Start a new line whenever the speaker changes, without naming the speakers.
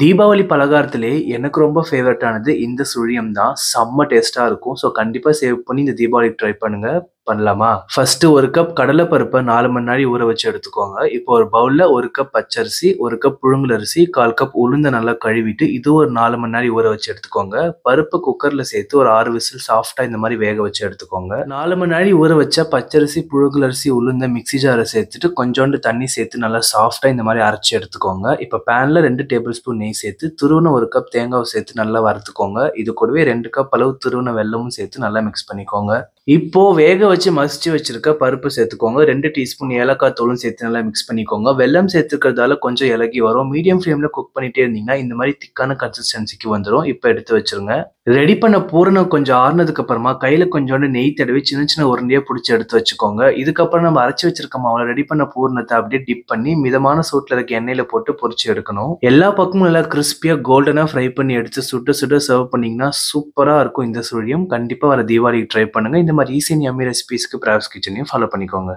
தீபாவளி பலகாரத்திலே எனக்கு ரொம்ப ஃபேவரட்டானது இந்த சுழியம் தான் செம்ம டேஸ்ட்டாக இருக்கும் ஸோ கண்டிப்பாக சேவ் பண்ணி இந்த தீபாவளி ட்ரை பண்ணுங்கள் பண்ணலாமா ஃபர்ஸ்ட் ஒரு கப் கடலை பருப்பை நாலு மணி நேரம் ஊற வச்சு எடுத்துக்கோங்க இப்போ ஒரு பவுல்ல ஒரு கப் பச்சரிசி ஒரு கப் புழுங்கல் அரிசி கால் கப் உளுந்த நல்லா கழுவிட்டு இது ஒரு நாலு மணி நாடி ஊற வச்சு எடுத்துக்கோங்க பருப்பு குக்கர்ல சேர்த்து ஒரு ஆறு விசில் சாஃப்டா இந்த மாதிரி வேக வச்சு எடுத்துக்கோங்க நாலு மணி நேரம் ஊற வச்ச பச்சரிசி புழுங்கல் அரிசி உளுந்த மிக்சி ஜாரை சேர்த்துட்டு கொஞ்சோண்டு தண்ணி சேர்த்து நல்லா சாஃப்டா இந்த மாதிரி அரைச்சி எடுத்துக்கோங்க இப்போ பேன்ல ரெண்டு டேபிள் ஸ்பூன் நெய் சேர்த்து துருவன ஒரு கப் தேங்காவை சேர்த்து நல்லா வறுத்துக்கோங்க இது கூடவே ரெண்டு கப் அளவு துருவன வெள்ளமும் சேர்த்து நல்லா மிக்ஸ் பண்ணிக்கோங்க இப்போ வேக வச்சு மசிச்சு வச்சிருக்க பருப்பு சேர்த்துக்கோங்க ரெண்டு டீஸ்பூன் ஏலக்காய் தோலும் சேர்த்து நல்லா மிக்ஸ் பண்ணிக்கோங்க வெள்ளம் சேர்த்துக்கிறதால கொஞ்சம் இலகி வரும் மீடியம் ஃப்ளேம்ல குக் பண்ணிட்டே இருந்தீங்கன்னா இந்த மாதிரி திக்கான கன்சிஸ்டன்சிக்கு வந்துடும் இப்போ எடுத்து வச்சிருங்க ரெடி பண்ண பூரணம் கொஞ்சம் ஆறுனதுக்கு அப்புறமா கையில கொஞ்சோண்டு நெய் தடவி சின்ன சின்ன உருண்டையே பிடிச்சி எடுத்து வச்சுக்கோங்க இதுக்கப்புறம் நம்ம அரைச்சி வச்சிருக்க மாவுல ரெடி பண்ண பூரணத்தை அப்படியே டிப் பண்ணி மிதமான சூட்டில் இருக்க எண்ணெயில போட்டு பொறிச்சு எடுக்கணும் எல்லா பக்கமும் நல்லா கிறிஸ்பியா கோல்டனா ஃப்ரை பண்ணி எடுத்து சுட்டு சுட்டு சர்வ் பண்ணீங்கன்னா சூப்பரா இருக்கும் இந்த சூழியம் கண்டிப்பா வர தீபாவளிக்கு ட்ரை பண்ணுங்க இந்த மாதிரி ஈஸி எம்மி ரெசிபிஸ்க்கு பிராவஸ் கிச்சனையும் ஃபாலோ பண்ணிக்கோங்க